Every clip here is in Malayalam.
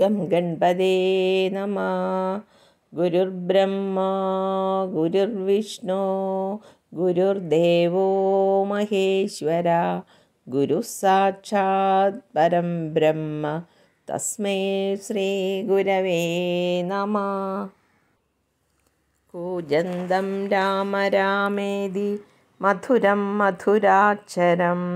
गं गणपते नमः गुरुर्ब्रह्मा गुरुर्विष्णो गुरुर्देवो महेश्वरा गुरुस्साक्षात् परं ब्रह्म तस्मै श्रीगुरवे नमः कूजन्दं राम रामेदि मधुरं मधुराक्षरम्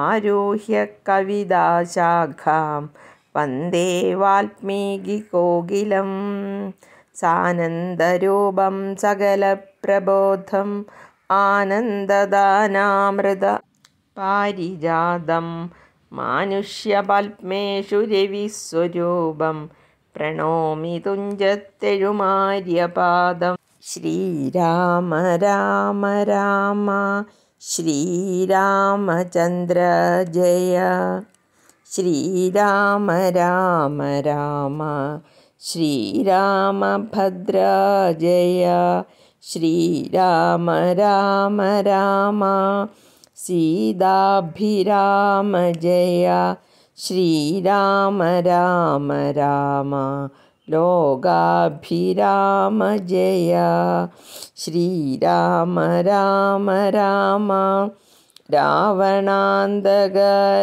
आरोह्य कविदाशाखाम् വന്ദേ വാൽമീകികോകിലം സാനന്ദരൂപം സകലപ്രബോധം ആനന്ദദാനാമൃത പാരിജാതം മാനുഷ്യപത്മേഷു രവിസ്വരൂപം പ്രണോമി തുഞ്ചത്തെഴുമാര്യപാദം ശ്രീരാമ രാമ രാമ ശ്രീരാമചന്ദ്ര ജയ श्रीराम राम राम श्रीरामभद्रा जय श्रीराम राम राम सीताभिराम जया श्रीराम राम राम लोगाभिराम जया श्रीराम राम राम रावणान्दग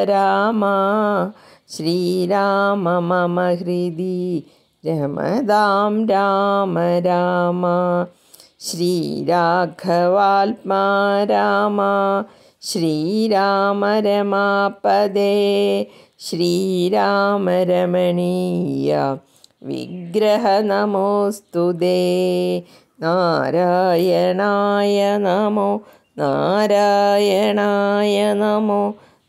राम श्रीराम मम हृदि रमदां राम राम श्रीराघवाल्मा राम श्रीराम रमापदे रमणीय विग्रह नमोऽस्तु दे नारायणाय नमो നാരായണായ നമോ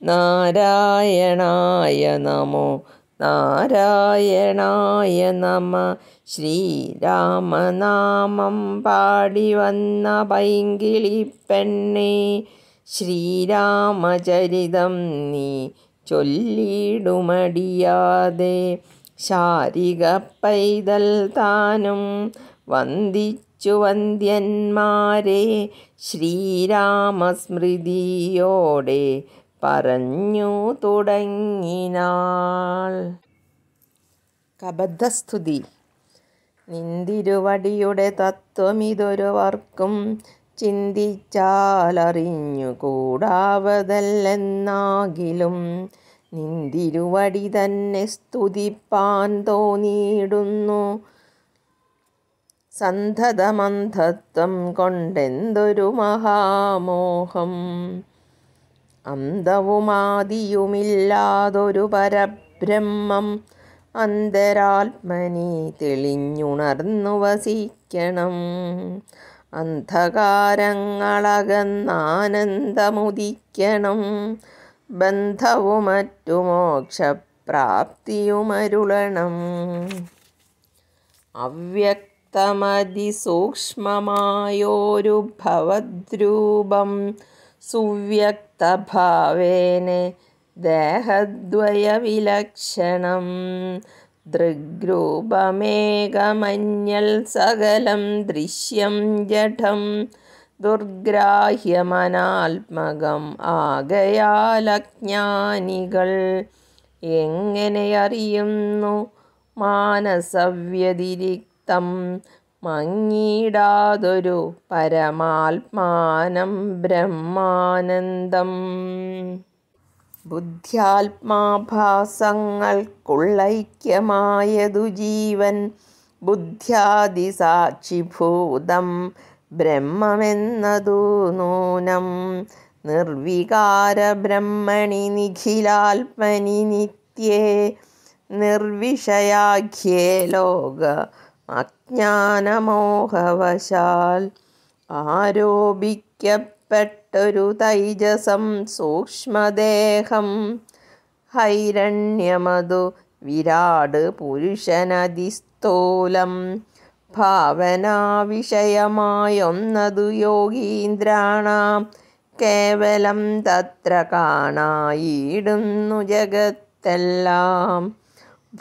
നാരായണായ നമോ നാരായണായ നമ ശ്രീരാമനാമം പാടി വന്ന പൈങ്കിളി പെണ്ണെ ശ്രീരാമചരിതം നീ ചൊല്ലിടുമടിയാതെ ശാരിക പൈതൽ താനും വന്ദി ചുവന്ത്യന്മാരെ ശ്രീരാമസ്മൃതിയോടെ പറഞ്ഞു തുടങ്ങിനാൾ കബദ്ധസ്തുതി നിന്തിരുവടിയുടെ തത്വമിതൊരുവർക്കും ചിന്തിച്ചാലറിഞ്ഞുകൂടാവതല്ലെന്നാകിലും നിന്തിരുവടി തന്നെ സ്തുതിപ്പാൻ തോന്നിയിടുന്നു സന്ധതമന്ധത്വം കൊണ്ടെന്തൊരു മഹാമോഹം അന്തവുമാദിയുമില്ലാതൊരു പരബ്രഹ്മം അന്തരാത്മനി തെളിഞ്ഞുണർന്നു വസിക്കണം അന്ധകാരങ്ങളകന്നാനന്ദമുദിക്കണം ബന്ധവും മറ്റു മോക്ഷപ്രാപ്തിയുമരുളണം അവ്യക്ത തമതിസൂക്ഷ്മമായോരു ഭവദ്രൂപം സുവ്യക്തഭാവേന ദേഹദ്വയവിലക്ഷണം ദൃഗ്രൂപമേകമഞ്ഞൽ സകലം ദൃശ്യം ജഠം ദുർഗ്രാഹ്യമനാത്മകം ആകയാലജ്ഞാനികൾ എങ്ങനെ അറിയുന്നു മാനസവ്യതിരിക്ക തം മങ്ങിടാതൊരു പരമാത്മാനം ബ്രഹ്മാനന്ദം ബുദ്ധ്യാത്മാഭാസങ്ങൾക്കുള്ളൈക്യമായതു ജീവൻ ബുദ്ധ്യാദിസാക്ഷിഭൂതം ബ്രഹ്മമെന്നതു നൂനം നിർവികാരബ്രഹ്മണി നിഖിലാത്മനി നിത്യേ നിർവിഷയാഖ്യേ ലോക അജ്ഞാനമോഹവശാൽ ആരോപിക്കപ്പെട്ടൊരു തൈജസം സൂക്ഷ്മദേഹം ഹൈരണ്യമതു വിരാട് പുരുഷനതിസ്ഥൂലം ഭാവനാവിഷയമായൊന്നതു യോഗീന്ദ്രാണാം കേവലം തത്ര കാണായിടുന്നു ജഗത്തെല്ലാം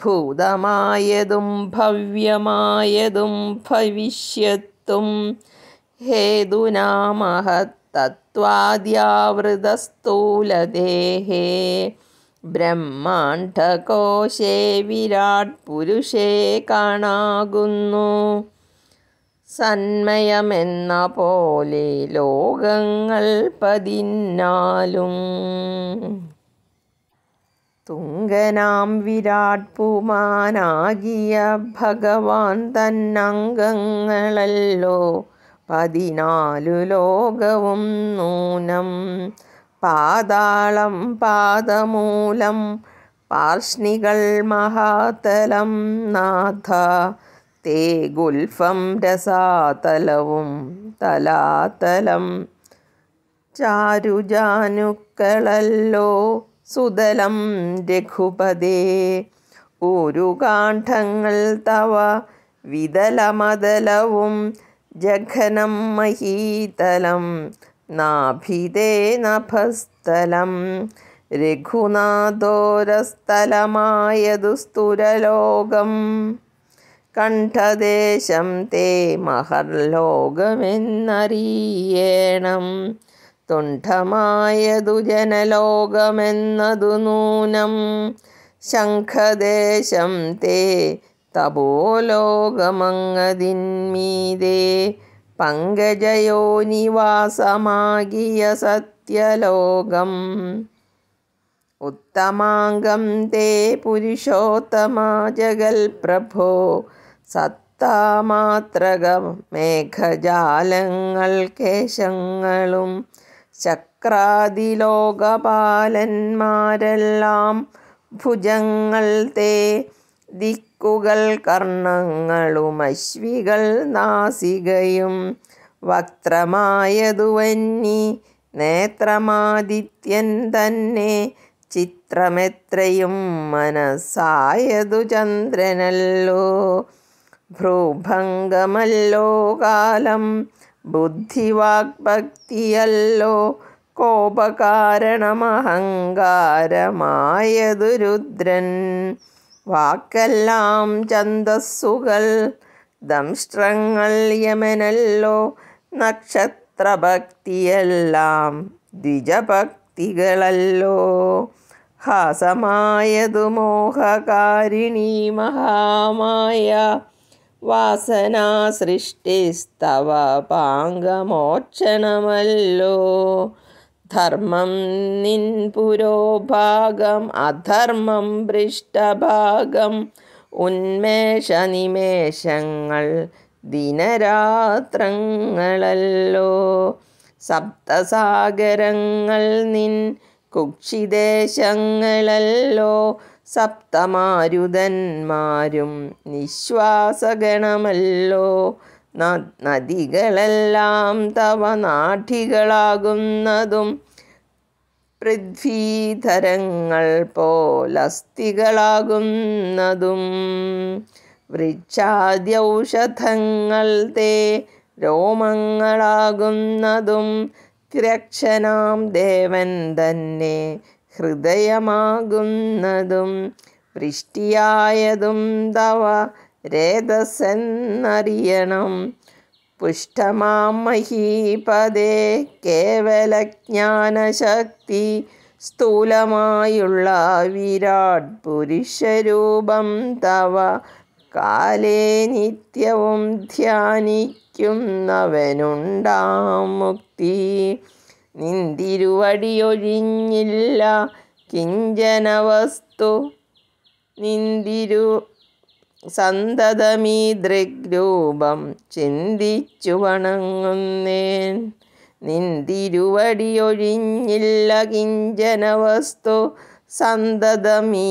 ഭൂതമായതും ഭവ്യമായതും ഭവിഷ്യത്തും ഹേതുനാമഹ തത്വാദ്യാവൃതസ്ഥൂലദേഹേ ബ്രഹ്മാണ്ഡകോശേ വിരാട് പുരുഷേ കാണാകുന്നു സന്മയമെന്ന പോലെ ലോകങ്ങൾ പതിന്നാലും തുങ്കനാം വിരാട് പുമാനാകിയ ഭഗവാൻ തന്നംഗങ്ങളല്ലോ പതിനാലു ലോകവും നൂനം പാതാളം പാദമൂലം പാർഷ്ണികൾ മഹാതലം നാഥ തേ ഗുൽഫം രസാതലവും തലാതലം ചാരുജാനുക്കളല്ലോ സുതലം രഘുപതേ ഉരുകാണ്ഠങ്ങൾ തവ വിതലമതലവും ജഘനം മഹീതലം നാഭിതേ നഭസ്ഥലം രഘുനാഥോരസ്ഥലമായതു സ്ഥുരലോകം കണ്ഠദേശം തേ മഹർലോകമെന്നറിയേണം തുണ്ഠമായതു ജനലോകമെന്നതു നൂനം ശംഖദേശം തേ തപോലോകമങ്ങതിന്മീതേ പങ്കജയോ നിവാസമാകിയ സത്യലോകം ഉത്തമാംഗം തേ പുരുഷോത്തമാ ജഗൽപ്രഭോ സത്താമാത്രകം മേഘജാലങ്ങൾ കേശങ്ങളും ചക്രാതിലോകപാലന്മാരെല്ലാം ഭുജങ്ങൾ തേ ദിക്കുകൾ കർണങ്ങളും അശ്വികൾ നാസികയും വക്രമായതു വന്നി നേത്രമാദിത്യൻ തന്നെ ചിത്രമെത്രയും മനസ്സായതു ചന്ദ്രനല്ലോ ഭ്രൂഭംഗമല്ലോ കാലം ബുദ്ധിവാക്ഭക്തിയല്ലോ കോപകാരണമഹങ്കാരമായതു രുദ്രൻ വാക്കെല്ലാം ചന്തസ്സുകൾ ദംഷ്ട്രങ്ങൾ യമനല്ലോ നക്ഷത്രഭക്തിയെല്ലാം ദ്വിജഭക്തികളല്ലോ ഹാസമായതു മോഹകാരിണി മഹാമായ വാസനാ സൃഷ്ടിസ്തവ പാങ്കമോക്ഷണമല്ലോ ധർമ്മം നിൻ പുരോഭാഗം അധർമ്മം പൃഷ്ടഭാഗം ഉന്മേഷനിമേഷങ്ങൾ ദിനരാത്രങ്ങളല്ലോ സപ്തസാഗരങ്ങൾ നിൻ കുക്ഷിദേശങ്ങളല്ലോ സപ്തമാരുതന്മാരും നിശ്വാസഗണമല്ലോ നദികളെല്ലാം തവ നാഠികളാകുന്നതും പൃഥ്വീധരങ്ങൾ പോലസ്ഥികളാകുന്നതും വൃക്ഷാദ്യൗഷധങ്ങൾ തേ രോമങ്ങളാകുന്നതും തിരക്ഷനാം ദേവൻ തന്നെ ഹൃദയമാകുന്നതും വൃഷ്ടിയായതും തവ രേതസെന്നറിയണം പുഷ്ടമാം മഹീപദേ കേവലജ്ഞാനശക്തി സ്ഥൂലമായുള്ള വിരാട് പുരുഷരൂപം തവ കാലേ നിത്യവും ധ്യാനിക്കുന്നവനുണ്ടാം മുക്തി നിന്തിരുവടിയൊഴിഞ്ഞില്ല കിഞ്ചനവസ്തു നിന്തിരു സന്തതമീ ദൃഗ്രൂപം ചിന്തിച്ചു വണങ്ങുന്നേൻ നിന്തിരുവടിയൊഴിഞ്ഞില്ല കിഞ്ചനവസ്തു സന്തതമീ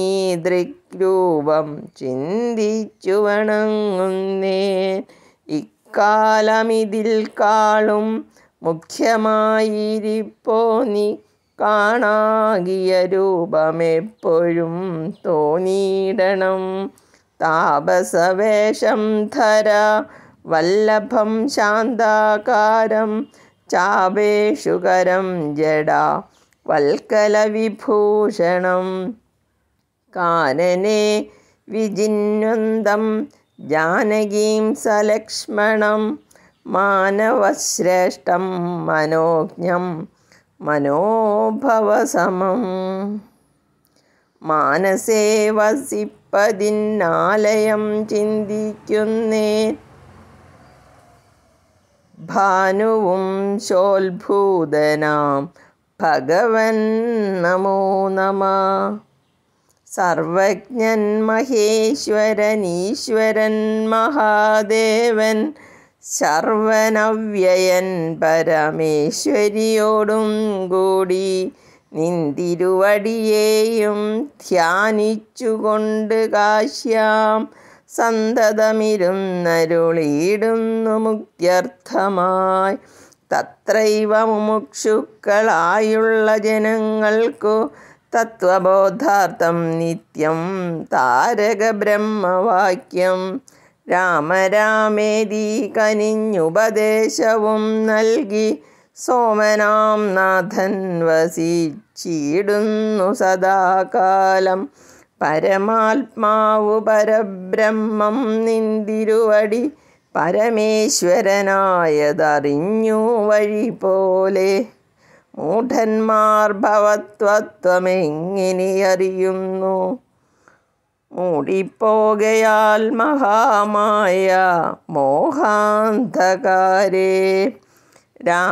ദൃഗ്രൂപം ചിന്തിച്ചു വണങ്ങുന്നേൻ ഇക്കാലമിതിൽ കാളും മുഖ്യമായിരിപ്പോ നീ കാണാകിയ രൂപമെപ്പോഴും തോന്നിയിടണം താപസവേഷം ധര വല്ലഭം ശാന്താകാരം ചാപേഷുകരം ജഡ വിഭൂഷണം കാനനെ വിജിന്വന്തം ജാനകീം സലക്ഷ്മണം മാനവശ്രേഷ്ഠം മനോജ്ഞം മനോഭവസമം മാനസേ വസിപ്പതിന്നാലയം ചിന്തിക്കുന്നേ ഭാനുവും ശോത്ഭൂതനാം ഭഗവൻ നമോ നമ സർവജ്ഞൻ മഹേശ്വരൻ ഈശ്വരൻ മഹാദേവൻ ശർവനവ്യയൻ പരമേശ്വരിയോടും കൂടി നിന്തിരുവടിയേയും ധ്യാനിച്ചുകൊണ്ട് കാശ്യാം സന്തതമിരുന്നരുളിയിടുന്നു മുക്ത്യർത്ഥമായി തത്രൈവ മുമുക്ഷുക്കളായുള്ള ജനങ്ങൾക്കു തത്വബോധാർത്ഥം നിത്യം താരക ബ്രഹ്മവാക്യം രാമ രാമേതി കനിഞ്ഞുപദേശവും നൽകി സോമനാം നാഥൻ വസിച്ചിടുന്നു സദാകാലം പരമാത്മാവു പരബ്രഹ്മം നിന്തിരുവടി പരമേശ്വരനായതറിഞ്ഞു വഴി പോലെ മൂഢന്മാർ ഭവത്വത്വമെങ്ങനെ അറിയുന്നു മൂടിപ്പോകയാൽ മഹാമായ മോഹാന്ധകാരേ രാമഭദ്രായ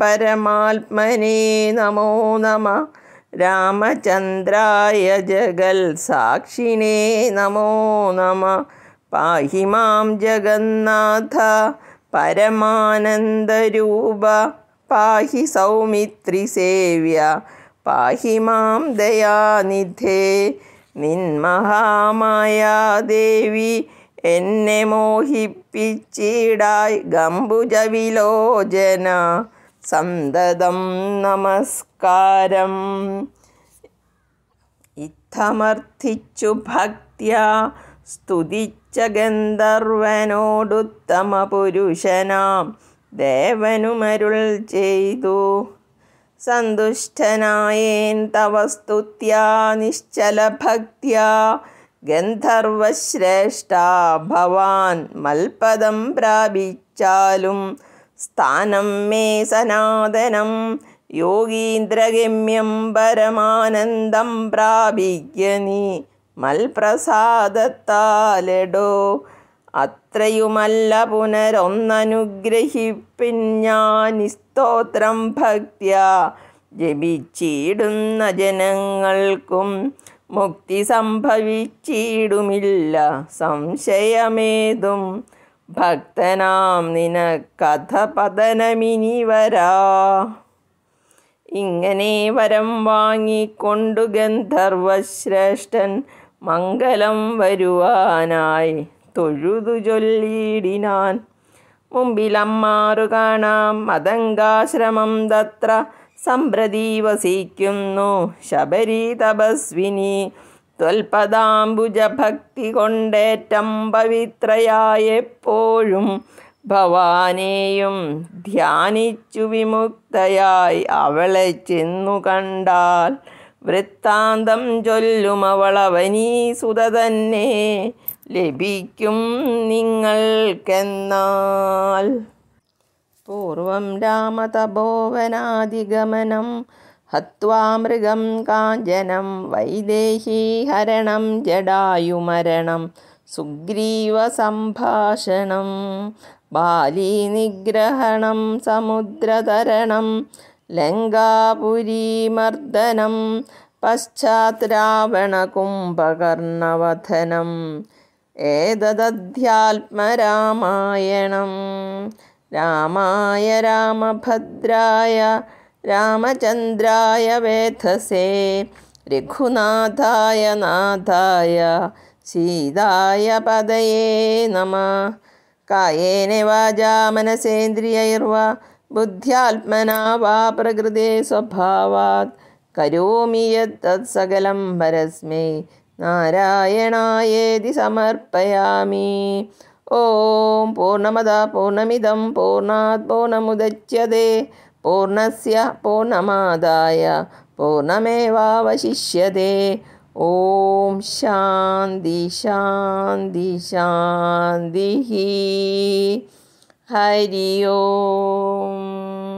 പരമാത്മനേ നമോ നമ രാമചന്ദ്രായ ജഗൽ സാക്ഷിണേ നമോ നമ പാഹി മാം ജഗന്നാഥ പരമാനന്ദരൂപ പാഹി സൗമിത്രി സേവ്യ പാഹി മാം ദയാനിധേ നിൻ മഹാമായാദേവി എന്നെ മോഹിപ്പിച്ചിടായി ഗംബുജവിലോചന സന്തതം നമസ്കാരം ഇത്തമർത്ഥിച്ചു ഭക്തിയ സ്തുതിച്ച ഗന്ധർവനോടുത്തമ പുരുഷനാം ദേവനുമരുൾ ചെയ്തു सन्तुष्टनायन्तव स्तुत्या निश्चलभक्त्या गन्धर्वश्रेष्ठा भवान् मल्पदं प्राभिच्चालुं स्थानं मे सनातनं योगीन्द्रगम्यं परमानन्दं प्राविज्ञनि मल्प्रसादतालडो അത്രയുമല്ല പുനരൊന്നനുഗ്രഹിപ്പിൻ ഞാൻ സ്തോത്രം ഭക്തിയ ജപിച്ചിടുന്ന ജനങ്ങൾക്കും മുക്തി സംഭവിച്ചിടുമില്ല സംശയമേതും ഭക്തനാം നിനക്കഥ പതനമിനി വരാ ഇങ്ങനെ വരം വാങ്ങിക്കൊണ്ടു ഗന്ധർവശ്രേഷ്ഠൻ മംഗലം വരുവാനായി തൊഴുതു ചൊല്ലിയിടിനാൻ മുമ്പിലമ്മാറു കാണാം മതങ്കാശ്രമം തത്ര സമ്പ്രതി വസിക്കുന്നു ശബരി തപസ്വിനി ത്വൽപദാംബുജഭക്തി കൊണ്ടേറ്റം പവിത്രയായെപ്പോഴും ഭവാനേയും ധ്യാനിച്ചു വിമുക്തയായി അവളെ ചെന്നു കണ്ടാൽ വൃത്താന്തം ചൊല്ലുമവളവനീ സുത തന്നെ ലഭിക്കും നിങ്ങൾക്കെന്നാൽ പൂർവം രാമതപോവനാദിഗമനം ഹത്വാ മൃഗം കാഞ്ചനം വൈദേഹീഹരണം ജടായുമരണം സുഗ്രീവസംഭാഷണം ബാലീനിഗ്രഹണം സമുദ്രതരണം ലങ്കാപുരീമർദ്ദനം പശ്ചാത്രാവണകുംഭകർണവധനം एतदध्यात्मरामायणं रामाय रामभद्राय रामचन्द्राय वेधसे रघुनाथाय नाथाय सीताय पदये नमः कायेन मनसेन्द्रियैर्वा बुद्ध्यात्मना वा प्रकृते स्वभावात् करोमि यत् तत्सकलं वरस्मे नारायणायेति समर्पयामि ॐ पूर्णमदा पूर्णमिदं पूर्णात् पूर्णमुदच्यते पूर्णस्य पूर्णमादाय पूर्णमेवावशिष्यते ॐ शान्ति शान्ति शान्तिः हरि ओम्